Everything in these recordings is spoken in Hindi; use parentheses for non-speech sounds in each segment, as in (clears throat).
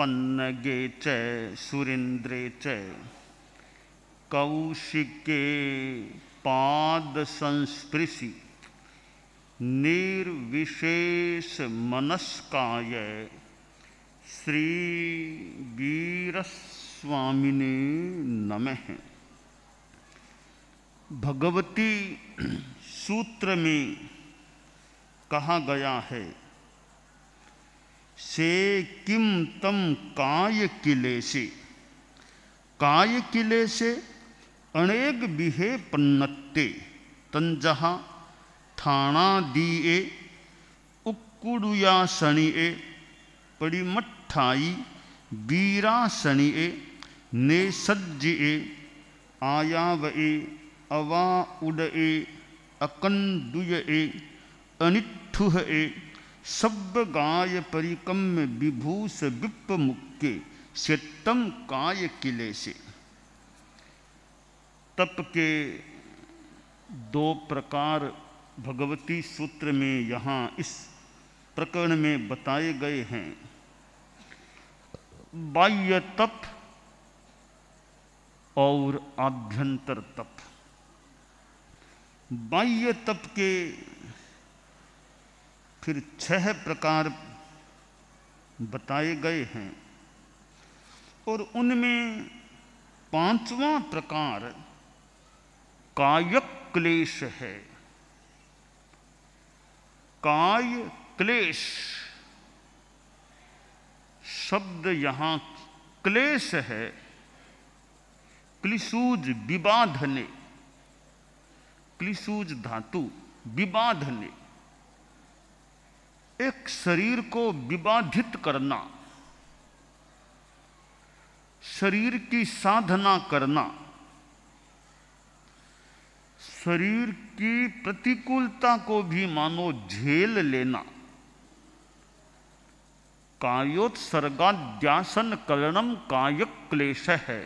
पन्नगे च सुरेन्द्रे च कौशिके श्री वीर स्वामिने नमः भगवती (clears throat) सूत्र में कहा गया है से किम तम काय किले से काय किले से अनेक बिहे पन्नते तंजहा थाना दिए उक्कुड़ुया ए पड़िमठाई बीरा ए ने ए आया ए अवा ए अकंदुय ए अनिठुह ए सब गाय परिकम विभूष विप मुक्के सितम काय किले से तप के दो प्रकार भगवती सूत्र में यहाँ इस प्रकरण में बताए गए हैं बाह्य तप और आभ्यंतर तप बाह्य तप के फिर छह प्रकार बताए गए हैं और उनमें पांचवा प्रकार कायक क्लेश है काय क्लेश शब्द यहां क्लेश है क्लिसूज विबाधने क्लिसूज धातु विबाधने एक शरीर को विबाधित करना शरीर की साधना करना शरीर की प्रतिकूलता को भी मानो झेल लेना कायोत्सर्गाद्यासन करणम कायक क्लेश है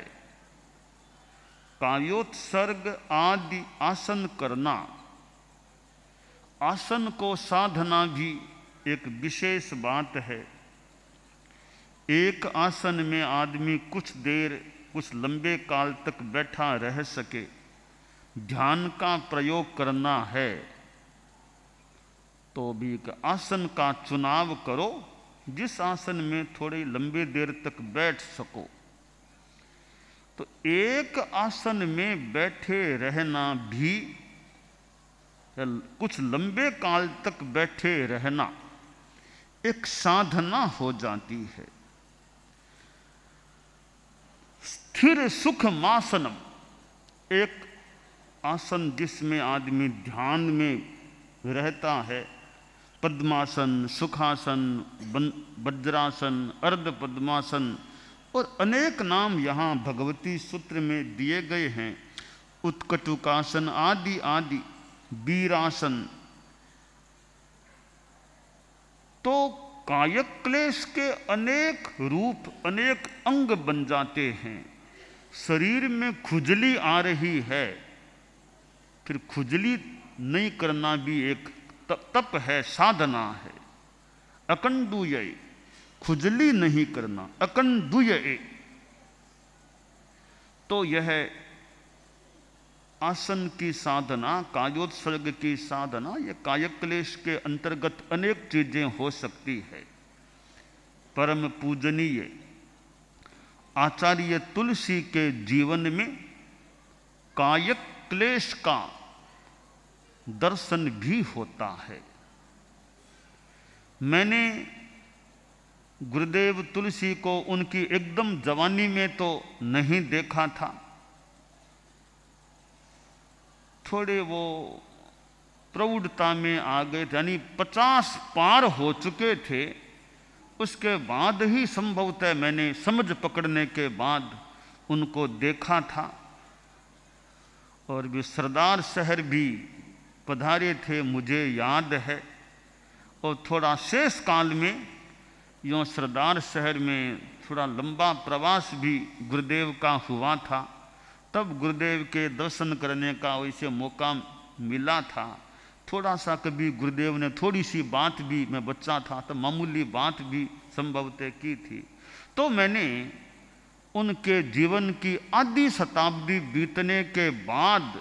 कायोत्सर्ग आदि आसन करना आसन को साधना भी एक विशेष बात है एक आसन में आदमी कुछ देर कुछ लंबे काल तक बैठा रह सके ध्यान का प्रयोग करना है तो भी एक आसन का चुनाव करो जिस आसन में थोड़ी लंबी देर तक बैठ सको तो एक आसन में बैठे रहना भी कुछ लंबे काल तक बैठे रहना एक साधना हो जाती है स्थिर सुख मासनम एक आसन जिसमें आदमी ध्यान में रहता है पद्मासन सुखासन वज्रासन अर्ध पद्मासन और अनेक नाम यहाँ भगवती सूत्र में दिए गए हैं उत्कटुकासन आदि आदि वीरासन तो कायक क्लेश के अनेक रूप अनेक अंग बन जाते हैं शरीर में खुजली आ रही है फिर खुजली नहीं करना भी एक तप है साधना है अकंडुय खुजली नहीं करना अकंडुय तो यह आसन की साधना कायोत्सर्ग की साधना ये कायक्लेश के अंतर्गत अनेक चीज़ें हो सकती है परम पूजनीय आचार्य तुलसी के जीवन में कायक क्लेश का दर्शन भी होता है मैंने गुरुदेव तुलसी को उनकी एकदम जवानी में तो नहीं देखा था थोड़े वो प्रौढ़ता में आ गए थे यानी पचास पार हो चुके थे उसके बाद ही संभवतः मैंने समझ पकड़ने के बाद उनको देखा था और भी सरदार शहर भी पधारे थे मुझे याद है और थोड़ा शेष काल में यों सरदार शहर में थोड़ा लंबा प्रवास भी गुरुदेव का हुआ था तब गुरुदेव के दर्शन करने का वैसे मौका मिला था थोड़ा सा कभी गुरुदेव ने थोड़ी सी बात भी मैं बच्चा था तो मामूली बात भी संभवतः की थी तो मैंने उनके जीवन की आधी शताब्दी बीतने के बाद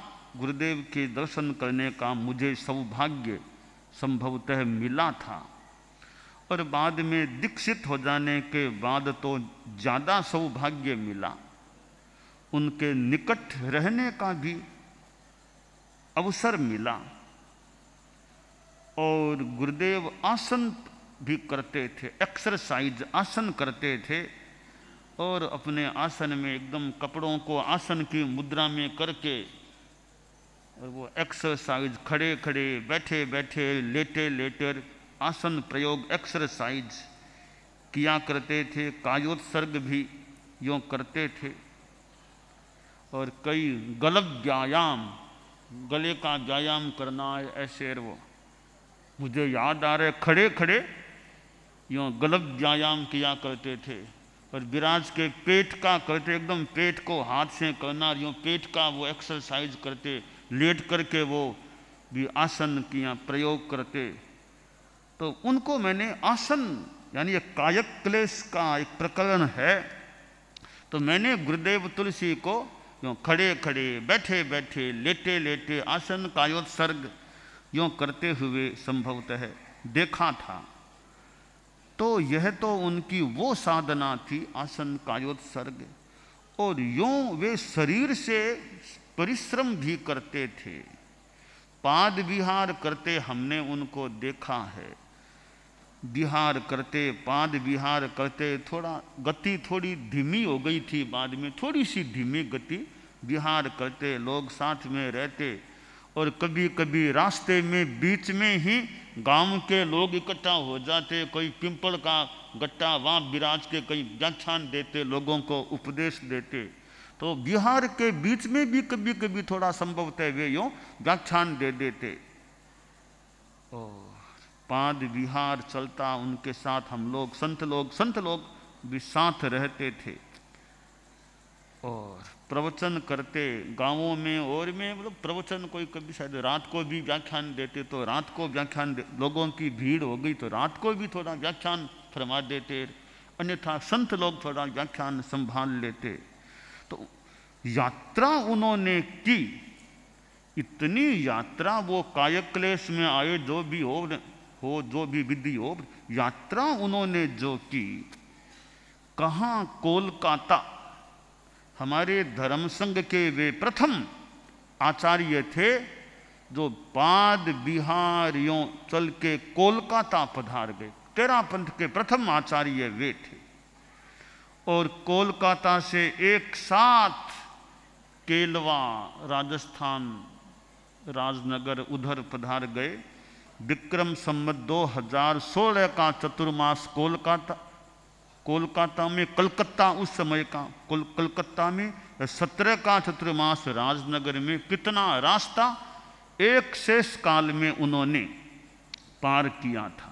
गुरुदेव के दर्शन करने का मुझे सौभाग्य संभवतः मिला था और बाद में दीक्षित हो जाने के बाद तो ज़्यादा सौभाग्य मिला उनके निकट रहने का भी अवसर मिला और गुरुदेव आसन भी करते थे एक्सरसाइज आसन करते थे और अपने आसन में एकदम कपड़ों को आसन की मुद्रा में करके और वो एक्सरसाइज खड़े खड़े बैठे बैठे लेटे लेटे आसन प्रयोग एक्सरसाइज किया करते थे कायोत्सर्ग भी यों करते थे और कई गलत व्यायाम गले का व्यायाम करना है ऐसे वो मुझे याद आ रहे खड़े खड़े यूँ गलत व्यायाम किया करते थे और विराज के पेट का करते एकदम पेट को हाथ से करना यूँ पेट का वो एक्सरसाइज करते लेट करके वो भी आसन किया प्रयोग करते तो उनको मैंने आसन यानी एक कायक क्लेश का एक प्रकरण है तो मैंने गुरुदेव तुलसी को यूँ खड़े खड़े बैठे बैठे लेटे लेटे आसन कायोत्सर्ग यो करते हुए संभवतः देखा था तो यह तो उनकी वो साधना थी आसन कायोत्सर्ग और यो वे शरीर से परिश्रम भी करते थे पाद विहार करते हमने उनको देखा है विहार करते पाद विहार करते थोड़ा गति थोड़ी धीमी हो गई थी बाद में थोड़ी सी धीमी गति विहार करते लोग साथ में रहते और कभी कभी रास्ते में बीच में ही गांव के लोग इकट्ठा हो जाते कोई पिंपल का गट्टा वहाँ विराज के कई व्याख्यान देते लोगों को उपदेश देते तो बिहार के बीच में भी कभी कभी थोड़ा संभवतः वे यो व्याख्यान दे देते और पाद विहार चलता उनके साथ हम लोग संत लोग संत लोग भी साथ रहते थे और प्रवचन करते गांवों में और में मतलब प्रवचन कोई कभी शायद रात को भी व्याख्यान देते तो रात को व्याख्यान लोगों की भीड़ हो गई तो रात को भी थोड़ा व्याख्यान फरमा देते अन्यथा संत लोग थोड़ा व्याख्यान संभाल लेते तो यात्रा उन्होंने की इतनी यात्रा वो कायक्लेश में आए जो भी हो हो जो भी विधि हो यात्रा उन्होंने जो की कहाँ कोलकाता हमारे धर्म संघ के वे प्रथम आचार्य थे जो बाद बिहारियों चल के कोलकाता पधार गए तेरा पंथ के प्रथम आचार्य वे थे और कोलकाता से एक साथ केलवा राजस्थान राजनगर उधर पधार गए विक्रम हजार 2016 का चतुर्मास कोलकाता कोलकाता में कलकत्ता उस समय का कोल कलकत्ता में सत्रह का चतुर्मास राजनगर में कितना रास्ता एक शेष काल में उन्होंने पार किया था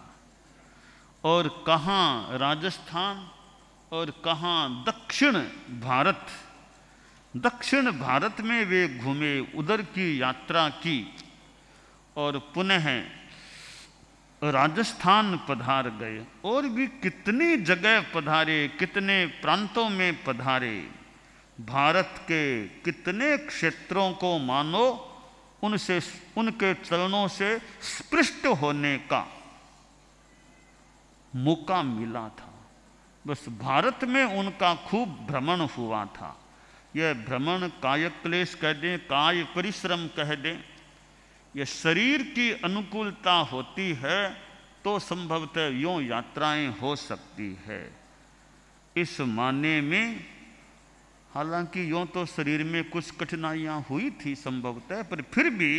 और कहाँ राजस्थान और कहाँ दक्षिण भारत दक्षिण भारत में वे घूमे उधर की यात्रा की और पुनः राजस्थान पधार गए और भी कितनी जगह पधारे कितने प्रांतों में पधारे भारत के कितने क्षेत्रों को मानो उनसे उनके चरणों से स्पृष्ट होने का मौका मिला था बस भारत में उनका खूब भ्रमण हुआ था यह भ्रमण काय क्लेश कह दें काय परिश्रम कह दें ये शरीर की अनुकूलता होती है तो संभवतः यो यात्राएं हो सकती है इस माने में हालांकि यों तो शरीर में कुछ कठिनाइयां हुई थी संभवतः पर फिर भी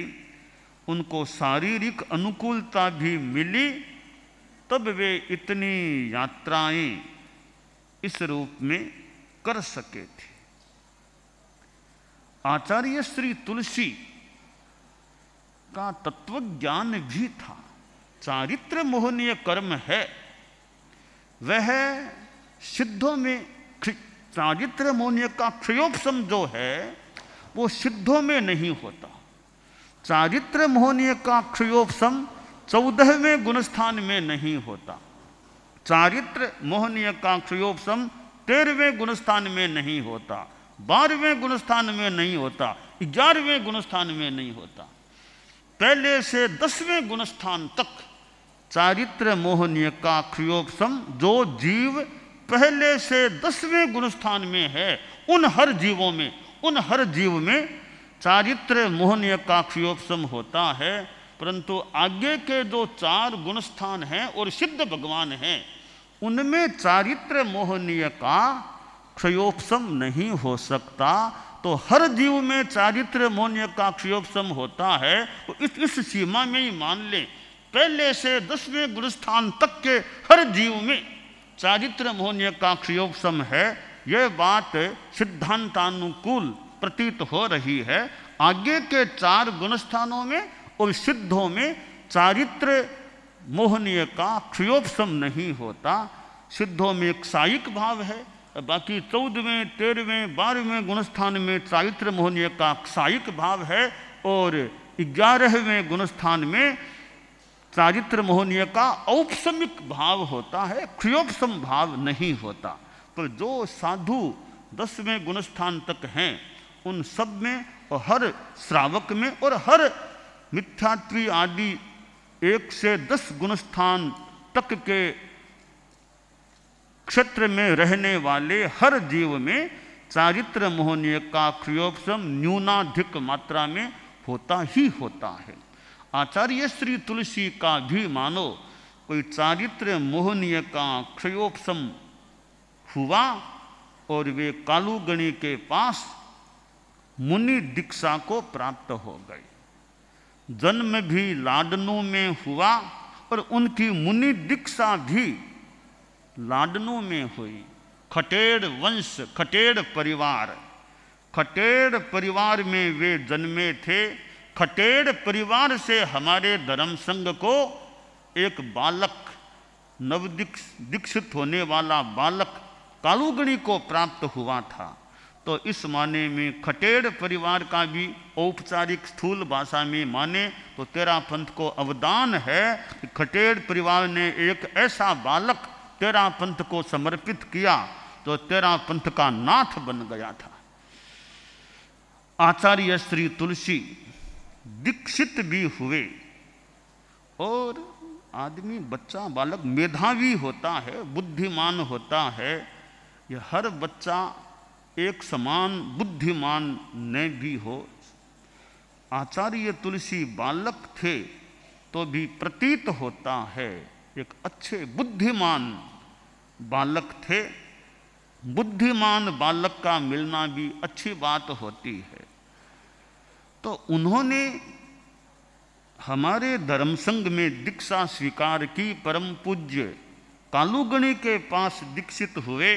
उनको शारीरिक अनुकूलता भी मिली तब वे इतनी यात्राएं इस रूप में कर सके थे आचार्य श्री तुलसी का तत्व ज्ञान भी था चारित्र मोहनीय कर्म है वह सिद्धों में चारित्र मोहनीय का क्षयोपम जो है वो सिद्धों में नहीं होता चारित्र मोहनीय का क्षयोपम चौदहवें गुणस्थान में नहीं होता चारित्र मोहनीय का क्षयोपम तेरहवें गुणस्थान में नहीं होता बारहवें गुणस्थान में नहीं होता ग्यारहवें गुणस्थान में नहीं होता पहले से दसवें गुणस्थान तक चारित्र मोहनीय का क्रियोपम जो जीव पहले से दसवें गुणस्थान में है उन हर जीवों में उन हर जीव में चारित्र मोहनीय का क्रियोपम होता है परंतु आगे के जो चार गुणस्थान हैं और सिद्ध भगवान हैं उनमें चारित्र मोहनीय का क्षयोपम नहीं हो सकता तो हर जीव में चारित्र मौन्य का क्षयोग सम होता है तो इस इस सीमा में ही मान लें पहले से दसवें गुरुस्थान तक के हर जीव में चारित्र मौन्य का क्षयोग सम है यह बात सिद्धांतानुकूल प्रतीत हो रही है आगे के चार गुणस्थानों में और सिद्धों में चारित्र मोहनीय का क्षयोपम नहीं होता सिद्धों में एक सायिक भाव है बाकी चौदहवें तेरहवें बारहवें गुणस्थान में चारित्र मोहनीय का सायिक भाव है और ग्यारहवें गुणस्थान में चारित्र मोहनीय का औपसमिक भाव होता है क्षयोपसम भाव नहीं होता पर जो साधु दसवें गुणस्थान तक हैं उन सब में और हर श्रावक में और हर मिथ्यात्री आदि एक से दस गुणस्थान तक के क्षेत्र में रहने वाले हर जीव में चारित्र मोहनीय का क्रियोपम न्यूनाधिक मात्रा में होता ही होता है आचार्य श्री तुलसी का भी मानो कोई चारित्र मोहनीय का क्षयोपम हुआ और वे कालूगणी के पास मुनि दीक्षा को प्राप्त हो गए जन्म भी लाडनों में हुआ और उनकी मुनि दीक्षा भी लाडनों में हुई खटेड़ वंश खटेड़ परिवार खटेड़ परिवार में वे जन्मे थे खटेड़ परिवार से हमारे धर्म संघ को एक बालक नव दीक्षित होने वाला बालक कालुगणी को प्राप्त हुआ था तो इस माने में खटेड़ परिवार का भी औपचारिक स्थूल भाषा में माने तो तेरा पंथ को अवदान है खटेड़ परिवार ने एक ऐसा बालक तेरा पंथ को समर्पित किया तो तेरा पंथ का नाथ बन गया था आचार्य श्री तुलसी दीक्षित भी हुए और आदमी बच्चा बालक मेधावी होता है बुद्धिमान होता है ये हर बच्चा एक समान बुद्धिमान ने भी हो आचार्य तुलसी बालक थे तो भी प्रतीत होता है एक अच्छे बुद्धिमान बालक थे बुद्धिमान बालक का मिलना भी अच्छी बात होती है तो उन्होंने हमारे धर्मसंघ में दीक्षा स्वीकार की परम पूज्य कालुगणी के पास दीक्षित हुए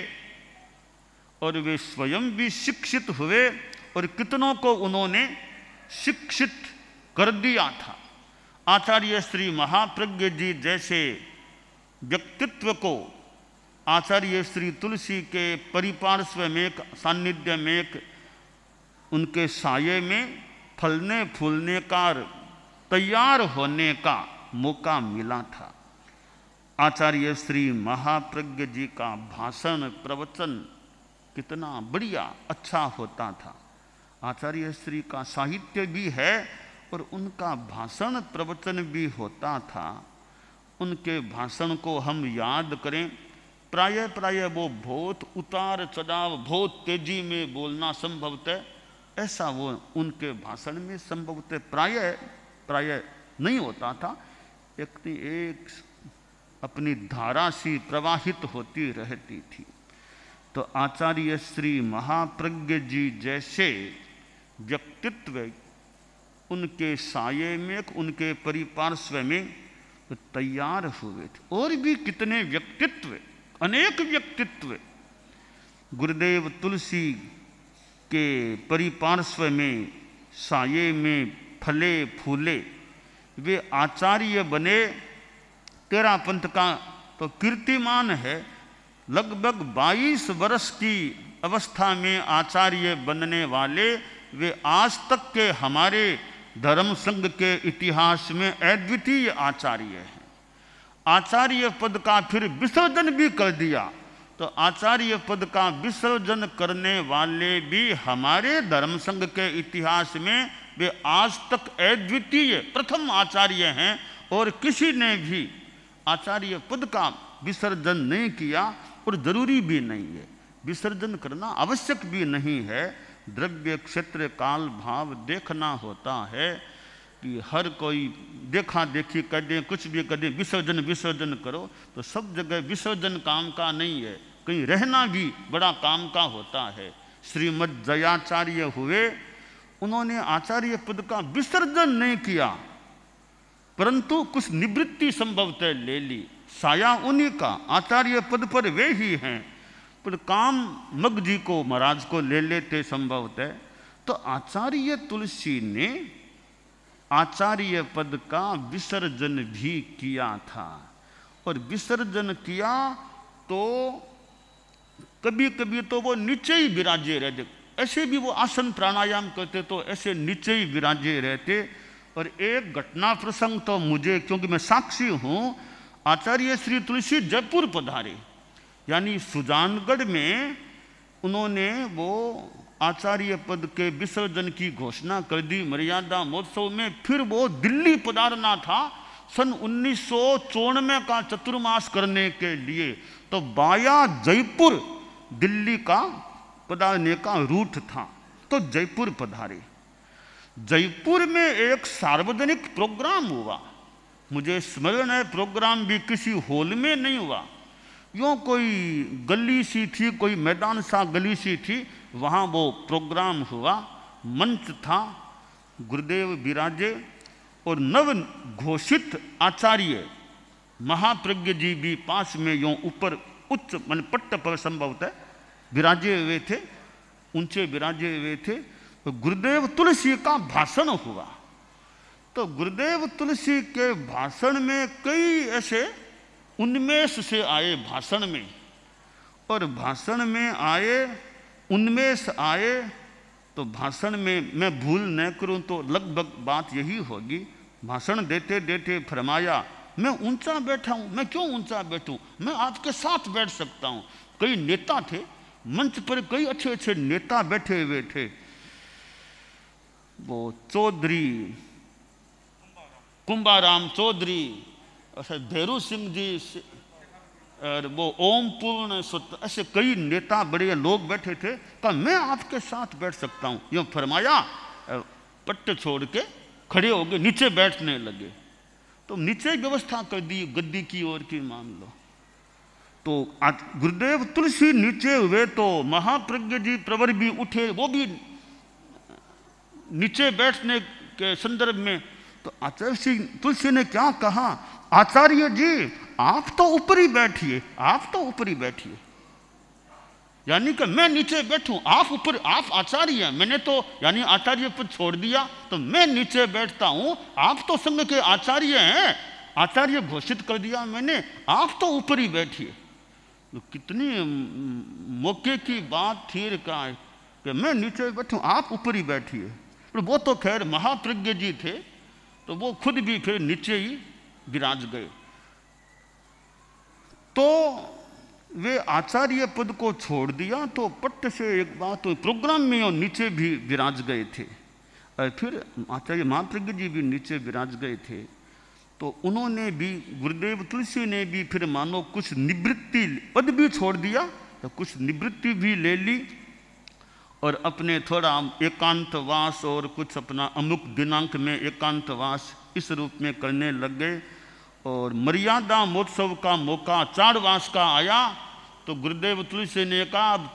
और वे स्वयं भी शिक्षित हुए और कितनों को उन्होंने शिक्षित कर दिया था आचार्य श्री महाप्रज्ञ जी जैसे व्यक्तित्व को आचार्य श्री तुलसी के परिपार्श्व में सान्निध्य में उनके साये में फलने फूलने का तैयार होने का मौका मिला था आचार्य श्री महाप्रज्ञ जी का भाषण प्रवचन कितना बढ़िया अच्छा होता था आचार्य श्री का साहित्य भी है और उनका भाषण प्रवचन भी होता था उनके भाषण को हम याद करें प्राय प्राय वो बहुत उतार चढ़ाव बहुत तेजी में बोलना संभवतः ऐसा वो उनके भाषण में संभवतः प्राय प्राय नहीं होता था एक एक अपनी धारा सी प्रवाहित होती रहती थी तो आचार्य श्री महाप्रज्ञ जी जैसे व्यक्तित्व उनके साये में उनके परिपार्श्व में तैयार हुए थे और भी कितने व्यक्तित्व अनेक व्यक्तित्व गुरुदेव तुलसी के परिपार्श्व में साये में फले फूले वे आचार्य बने तेरा पंथ का तो कीर्तिमान है लगभग 22 वर्ष की अवस्था में आचार्य बनने वाले वे आज तक के हमारे धर्म संघ के इतिहास में अद्वितीय आचार्य हैं आचार्य पद का फिर विसर्जन भी कर दिया तो आचार्य पद का विसर्जन करने वाले भी हमारे धर्म संघ के इतिहास में वे आज तक अद्वितीय प्रथम आचार्य हैं और किसी ने भी आचार्य पद का विसर्जन नहीं किया और जरूरी भी नहीं है विसर्जन करना आवश्यक भी नहीं है द्रव्य क्षेत्र काल भाव देखना होता है कि हर कोई देखा देखी दे कुछ भी दे विसर्जन विसर्जन करो तो सब जगह विसर्जन काम का नहीं है कहीं रहना भी बड़ा काम का होता है श्रीमद जयाचार्य हुए उन्होंने आचार्य पद का विसर्जन नहीं किया परंतु कुछ निवृत्ति संभवतः ले ली साया उन्हीं का आचार्य पद पर वे ही हैं पर काम मग जी को महाराज को ले लेते संभवतः तो आचार्य तुलसी ने आचार्य पद का विसर्जन भी किया था और विसर्जन किया तो कभी कभी तो वो नीचे ही विराजे रहते ऐसे भी वो आसन प्राणायाम करते तो ऐसे नीचे ही विराजे रहते और एक घटना प्रसंग तो मुझे क्योंकि मैं साक्षी हूँ आचार्य श्री तुलसी जयपुर पधारे यानी सुजानगढ़ में उन्होंने वो आचार्य पद के विसर्जन की घोषणा कर दी मर्यादा महोत्सव में फिर वो दिल्ली पधारना था सन उन्नीस का चतुर्मास करने के लिए तो बाया जयपुर दिल्ली का पधारने का रूट था तो जयपुर पधारे जयपुर में एक सार्वजनिक प्रोग्राम हुआ मुझे स्मरण है प्रोग्राम भी किसी हॉल में नहीं हुआ यूँ कोई गली सी थी कोई मैदान सा गली सी थी वहाँ वो प्रोग्राम हुआ मंच था गुरुदेव विराजे और नव घोषित आचार्य महाप्रज्ञ जी भी पास में यो ऊपर उच्च मन पट्ट पर संभवतः विराजे हुए थे ऊंचे विराजे हुए थे तो गुरुदेव तुलसी का भाषण हुआ तो गुरुदेव तुलसी के भाषण में कई ऐसे उन्मेष से आए भाषण में और भाषण में आए उनमें से आए तो भाषण में मैं भूल न करूं तो लगभग बात यही होगी भाषण देते देते फरमाया मैं ऊंचा बैठा हूं मैं क्यों ऊंचा बैठूं मैं आपके साथ बैठ सकता हूं कई नेता थे मंच पर कई अच्छे अच्छे नेता बैठे हुए थे वो चौधरी कुंभाराम चौधरी अच्छा भैरू सिंह जी वो ओम पूर्ण सत्य ऐसे कई नेता बड़े लोग बैठे थे कहा मैं आपके साथ बैठ सकता हूँ यूँ फरमाया पट्ट छोड़ के खड़े हो गए नीचे बैठने लगे तो नीचे व्यवस्था कर दी गद्दी की ओर की मान लो तो गुरुदेव तुलसी नीचे हुए तो महाप्रज्ञ जी प्रवर भी उठे वो भी नीचे बैठने के संदर्भ में तो आचार्य तुलसी ने क्या कहा आचार्य जी आप तो ऊपर ही बैठिए आप तो ऊपर ही बैठिए यानी कि मैं नीचे बैठूं आप ऊपर आप आचार्य हैं मैंने तो यानी आचार्य पर छोड़ दिया तो मैं नीचे बैठता हूं आप तो संघ के आचार्य हैं आचार्य घोषित कर दिया मैंने आप तो ऊपर ही बैठिए तो कितनी मौके की बात थी का कि मैं नीचे बैठूं आप ऊपर ही बैठिए पर वो तो खैर महाप्रज्ञ जी थे तो वो खुद भी फिर नीचे ही विराज गए तो वे आचार्य पद को छोड़ दिया तो पट्ट से एक बात हुई प्रोग्राम में और नीचे भी विराज गए थे और फिर आचार्य मातृज्ञ जी भी नीचे विराज गए थे तो उन्होंने भी गुरुदेव तुलसी ने भी फिर मानो कुछ निवृत्ति पद भी छोड़ दिया तो कुछ निवृत्ति भी ले ली और अपने थोड़ा एकांतवास और कुछ अपना अमुक दिनांक में एकांतवास इस रूप में करने लग गए और मर्यादा महोत्सव का मौका वास का आया तो गुरुदेव तुलसी ने कहा अब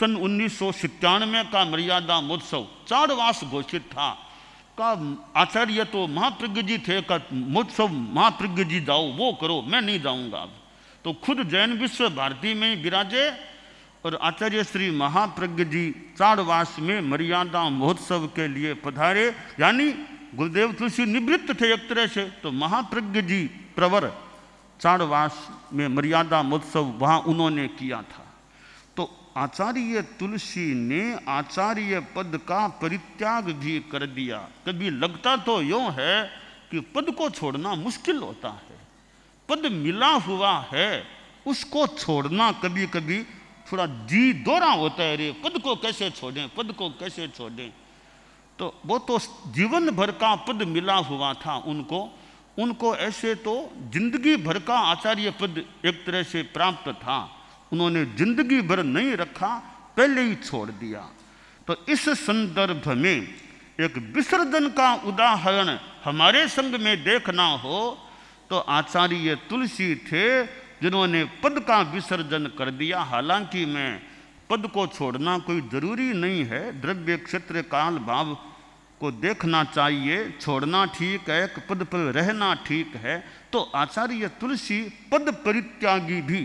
सन उन्नीस का मर्यादा महोत्सव वास घोषित था का आचार्य तो महाप्रज्ञ जी थे का महोत्सव महाप्रज्ञ जी जाओ वो करो मैं नहीं जाऊंगा अब तो खुद जैन विश्व भारती में विराजे और आचार्य श्री महाप्रज्ञ जी चाड़वास में मर्यादा महोत्सव के लिए पधारे यानी गुरुदेव तुलसी निवृत्त थे एक तरह से तो महाप्रज्ञ जी प्रवर चाणवास में मर्यादा महोत्सव वहाँ उन्होंने किया था तो आचार्य तुलसी ने आचार्य पद का परित्याग भी कर दिया कभी लगता तो यो है कि पद को छोड़ना मुश्किल होता है पद मिला हुआ है उसको छोड़ना कभी कभी थोड़ा जी दोरा होता है रे पद को कैसे छोड़ें पद को कैसे छोड़ें तो वो तो जीवन भर का पद मिला हुआ था उनको उनको ऐसे तो जिंदगी भर का आचार्य पद एक तरह से प्राप्त था उन्होंने जिंदगी भर नहीं रखा पहले ही छोड़ दिया तो इस संदर्भ में एक विसर्जन का उदाहरण हमारे संग में देखना हो तो आचार्य तुलसी थे जिन्होंने पद का विसर्जन कर दिया हालांकि मैं पद को छोड़ना कोई जरूरी नहीं है द्रव्य क्षेत्र काल भाव को देखना चाहिए छोड़ना ठीक है पद पर रहना ठीक है तो आचार्य तुलसी पद परित्यागी भी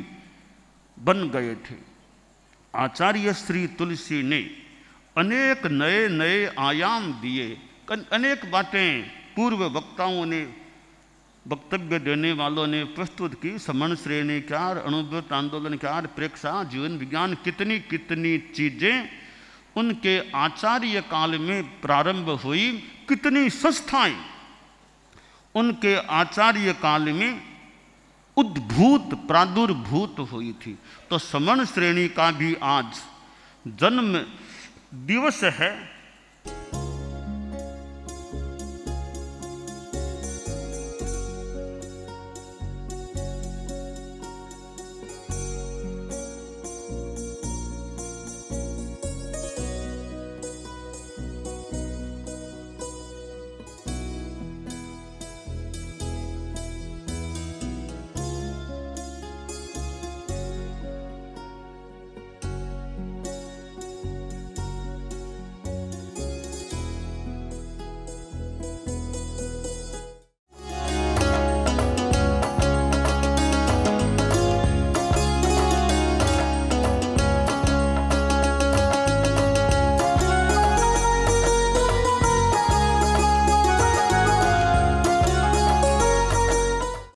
बन गए थे आचार्य श्री तुलसी ने अनेक नए नए आयाम दिए अनेक बातें पूर्व वक्ताओं ने वक्तव्य देने वालों ने प्रस्तुत की समण श्रेणी क्या अणुव्रत आंदोलन क्या प्रेक्षा जीवन विज्ञान कितनी कितनी चीज़ें उनके आचार्य काल में प्रारंभ हुई कितनी संस्थाएं उनके आचार्य काल में उद्भूत प्रादुर्भूत हुई थी तो समण श्रेणी का भी आज जन्म दिवस है